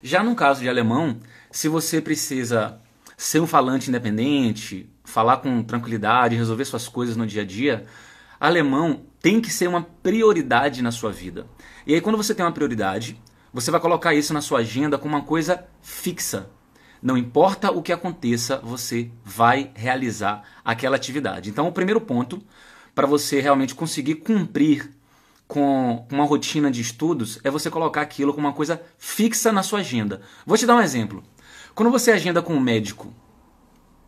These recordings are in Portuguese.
Já no caso de alemão, se você precisa ser um falante independente, falar com tranquilidade, resolver suas coisas no dia a dia, alemão tem que ser uma prioridade na sua vida. E aí, quando você tem uma prioridade, você vai colocar isso na sua agenda como uma coisa fixa. Não importa o que aconteça, você vai realizar aquela atividade. Então, o primeiro ponto para você realmente conseguir cumprir com uma rotina de estudos é você colocar aquilo como uma coisa fixa na sua agenda. Vou te dar um exemplo. Quando você agenda com o um médico,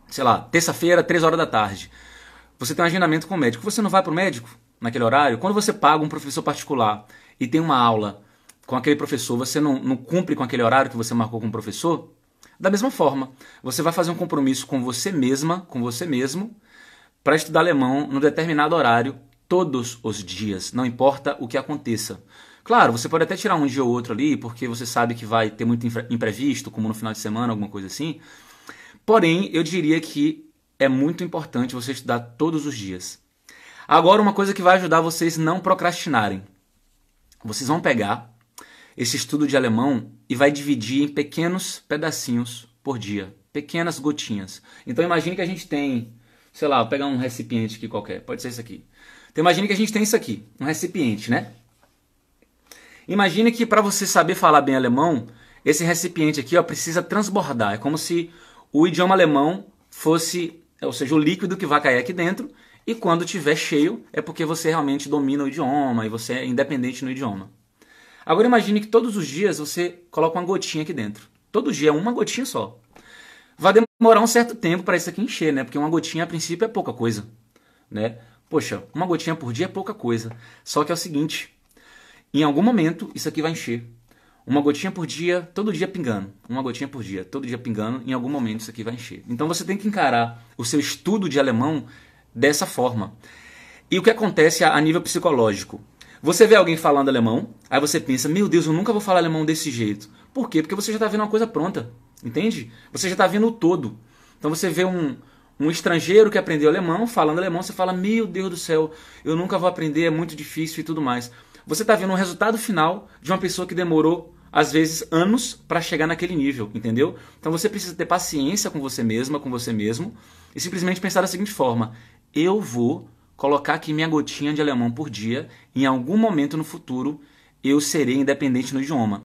sei lá, terça-feira, três horas da tarde, você tem um agendamento com o médico, você não vai para o médico naquele horário? Quando você paga um professor particular e tem uma aula com aquele professor, você não, não cumpre com aquele horário que você marcou com o professor? Da mesma forma, você vai fazer um compromisso com você mesma, com você mesmo, para estudar alemão no determinado horário todos os dias, não importa o que aconteça. Claro, você pode até tirar um dia ou outro ali, porque você sabe que vai ter muito imprevisto, como no final de semana, alguma coisa assim. Porém, eu diria que é muito importante você estudar todos os dias. Agora, uma coisa que vai ajudar vocês não procrastinarem. Vocês vão pegar esse estudo de alemão e vai dividir em pequenos pedacinhos por dia, pequenas gotinhas. Então imagine que a gente tem, sei lá, vou pegar um recipiente aqui qualquer, pode ser esse aqui. Então imagine que a gente tem isso aqui, um recipiente, né? Imagine que para você saber falar bem alemão, esse recipiente aqui ó, precisa transbordar. É como se o idioma alemão fosse, é, ou seja, o líquido que vai cair aqui dentro. E quando tiver cheio, é porque você realmente domina o idioma e você é independente no idioma. Agora imagine que todos os dias você coloca uma gotinha aqui dentro. Todo dia, é uma gotinha só. Vai demorar um certo tempo para isso aqui encher, né? Porque uma gotinha a princípio é pouca coisa, né? Poxa, uma gotinha por dia é pouca coisa. Só que é o seguinte: em algum momento isso aqui vai encher. Uma gotinha por dia, todo dia pingando. Uma gotinha por dia, todo dia pingando. Em algum momento isso aqui vai encher. Então você tem que encarar o seu estudo de alemão dessa forma. E o que acontece a nível psicológico? Você vê alguém falando alemão, aí você pensa: meu Deus, eu nunca vou falar alemão desse jeito. Por quê? Porque você já está vendo uma coisa pronta, entende? Você já está vendo o todo. Então você vê um, um estrangeiro que aprendeu alemão, falando alemão, você fala: Meu Deus do céu, eu nunca vou aprender, é muito difícil e tudo mais. Você está vendo um resultado final de uma pessoa que demorou às vezes anos para chegar naquele nível, entendeu? Então você precisa ter paciência com você mesma, com você mesmo, e simplesmente pensar da seguinte forma: eu vou colocar aqui minha gotinha de alemão por dia, em algum momento no futuro eu serei independente no idioma.